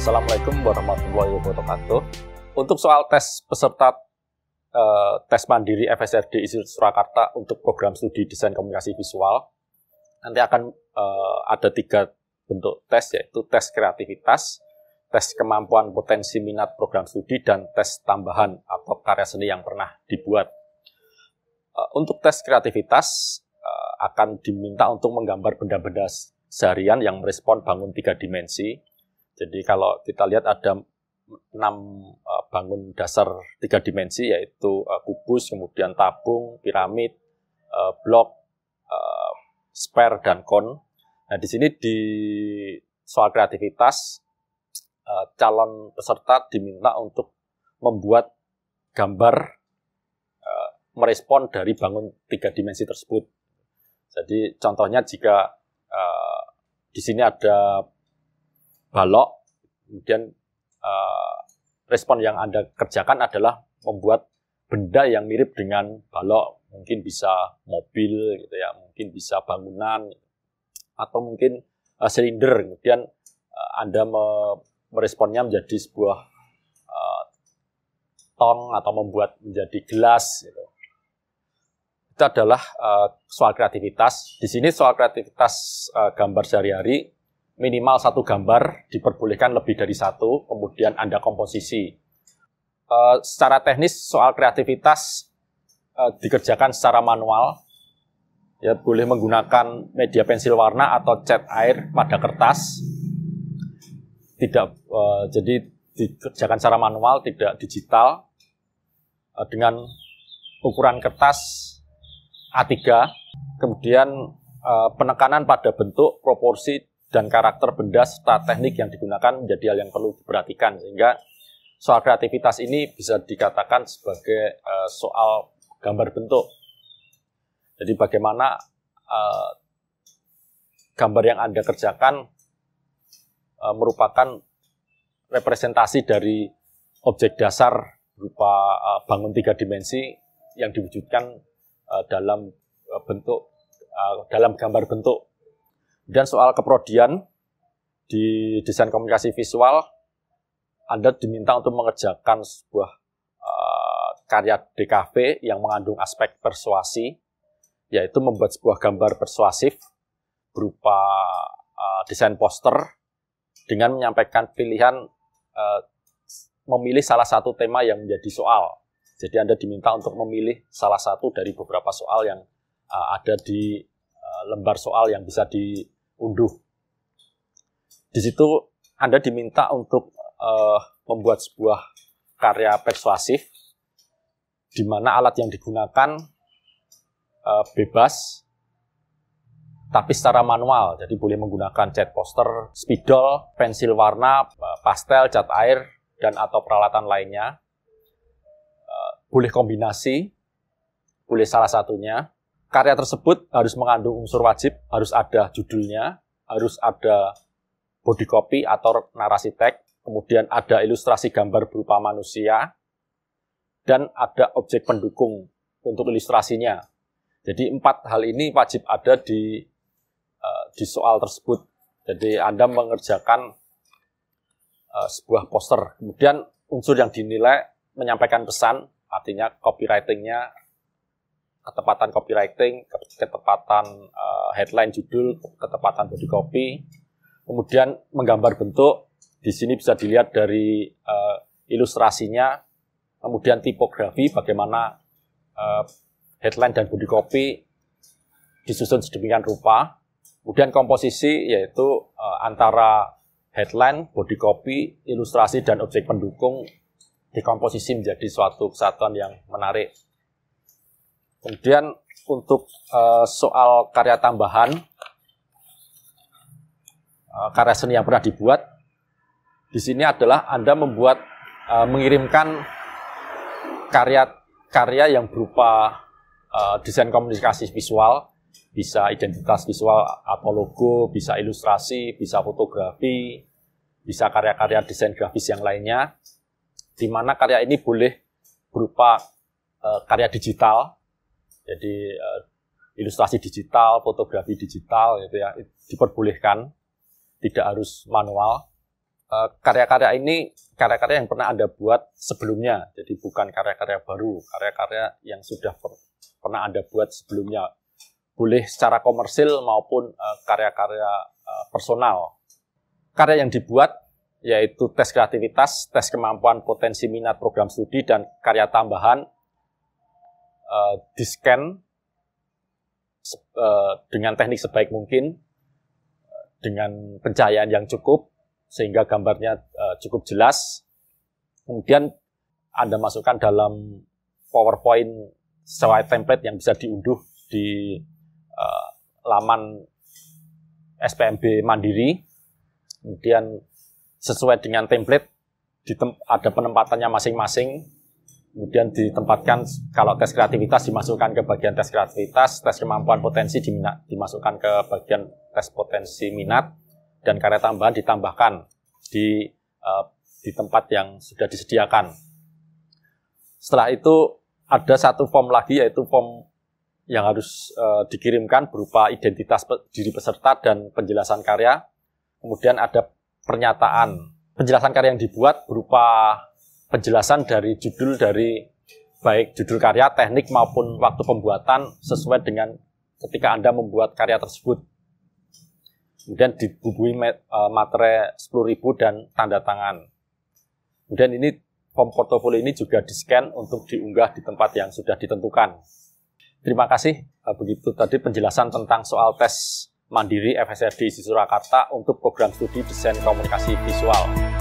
Assalamualaikum warahmatullahi wabarakatuh. Untuk soal tes peserta eh, tes mandiri FSRD Institut Surakarta untuk program studi desain komunikasi visual, nanti akan eh, ada tiga bentuk tes, yaitu tes kreativitas, tes kemampuan potensi minat program studi, dan tes tambahan atau karya seni yang pernah dibuat. Eh, untuk tes kreativitas, eh, akan diminta untuk menggambar benda-benda seharian yang merespon bangun tiga dimensi jadi kalau kita lihat ada enam eh, bangun dasar tiga dimensi yaitu eh, kubus, kemudian tabung, piramid, eh, blok, spare dan kon. Nah di sini di soal kreativitas calon peserta diminta untuk membuat gambar merespon dari bangun tiga dimensi tersebut. Jadi contohnya jika di sini ada balok kemudian uh, respon yang Anda kerjakan adalah membuat benda yang mirip dengan balok, mungkin bisa mobil gitu ya, mungkin bisa bangunan atau mungkin uh, silinder. Kemudian uh, Anda me meresponnya menjadi sebuah tong atau membuat menjadi gelas gitu. Itu adalah uh, soal kreativitas. Di sini soal kreativitas uh, gambar sehari-hari minimal satu gambar diperbolehkan lebih dari satu, kemudian Anda komposisi. Uh, secara teknis soal kreativitas uh, dikerjakan secara manual, ya boleh menggunakan media pensil warna atau cat air pada kertas. Tidak uh, jadi dikerjakan secara manual, tidak digital. Uh, dengan ukuran kertas A3, kemudian penekanan pada bentuk, proporsi, dan karakter benda serta teknik yang digunakan menjadi hal yang perlu diperhatikan sehingga soal kreativitas ini bisa dikatakan sebagai uh, soal gambar bentuk. Jadi bagaimana uh, gambar yang Anda kerjakan uh, merupakan representasi dari objek dasar berupa uh, bangun tiga dimensi yang diwujudkan uh, dalam uh, bentuk uh, dalam gambar bentuk Kemudian soal keprodian di desain komunikasi visual, Anda diminta untuk mengerjakan sebuah uh, karya DKV yang mengandung aspek persuasi, yaitu membuat sebuah gambar persuasif berupa uh, desain poster dengan menyampaikan pilihan uh, memilih salah satu tema yang menjadi soal. Jadi Anda diminta untuk memilih salah satu dari beberapa soal yang uh, ada di uh, lembar soal yang bisa di unduh. Di situ Anda diminta untuk uh, membuat sebuah karya persuasif di mana alat yang digunakan uh, bebas tapi secara manual. Jadi boleh menggunakan cat poster, spidol, pensil warna, eh, pastel, cat air, dan atau peralatan lainnya. Boleh kombinasi, boleh salah satunya karya tersebut harus mengandung unsur wajib, harus ada judulnya, harus ada body copy atau narasi teks, kemudian ada ilustrasi gambar berupa manusia, dan ada objek pendukung untuk ilustrasinya. Jadi empat hal ini wajib ada di eh, di soal tersebut. Jadi Anda mengerjakan eh, sebuah poster. Kemudian unsur yang dinilai menyampaikan pesan, artinya copywritingnya ketepatan copywriting, ketepatan uh, headline judul, ketepatan body copy. Kemudian menggambar bentuk, di sini bisa dilihat dari uh, ilustrasinya, kemudian tipografi, bagaimana uh, headline dan body copy disusun sedemikian rupa. Kemudian komposisi yaitu uh, antara headline, body copy, ilustrasi dan objek pendukung dikomposisi menjadi suatu kesatuan yang menarik. Kemudian untuk uh, soal karya tambahan, uh, karya seni yang pernah dibuat, di sini adalah Anda membuat, uh, mengirimkan karya-karya yang berupa uh, desain komunikasi visual, bisa identitas visual atau logo, bisa ilustrasi, bisa fotografi, bisa karya-karya desain grafis yang lainnya, di mana karya ini boleh berupa uh, karya digital jadi uh, ilustrasi digital, fotografi digital itu ya diperbolehkan, tidak harus manual. Eh, karya-karya uh, ini karya-karya yang pernah Anda buat sebelumnya, jadi bukan karya-karya baru, karya-karya yang sudah per, pernah Anda buat sebelumnya, boleh secara komersil maupun eh, karya-karya uh, uh, personal. Karya yang dibuat yaitu tes kreativitas, tes kemampuan potensi minat program studi, dan karya tambahan uh, eh, di scan eh, dengan teknik sebaik mungkin dengan pencahayaan yang cukup sehingga gambarnya eh, cukup jelas kemudian anda masukkan dalam PowerPoint sesuai template yang bisa diunduh di uh, laman SPMB Mandiri kemudian sesuai dengan template ada penempatannya masing-masing kemudian ditempatkan kalau tes kreativitas dimasukkan ke bagian tes kreativitas, tes kemampuan potensi dimasukkan ke bagian tes potensi minat, dan karya tambahan ditambahkan di uh, di tempat yang sudah disediakan. Setelah itu ada satu form lagi yaitu form yang harus uh, dikirimkan berupa identitas pe diri peserta dan penjelasan karya. Kemudian ada pernyataan penjelasan karya yang dibuat berupa penjelasan dari judul dari baik judul karya, teknik maupun waktu pembuatan sesuai dengan ketika Anda membuat karya tersebut. Kemudian dibubuhi e, materai 10.000 dan tanda tangan. Kemudian ini form portofolio ini juga di-scan untuk diunggah di tempat yang sudah ditentukan. Terima kasih. E, begitu tadi penjelasan tentang soal tes mandiri FSRD di Surakarta untuk program studi desain komunikasi visual.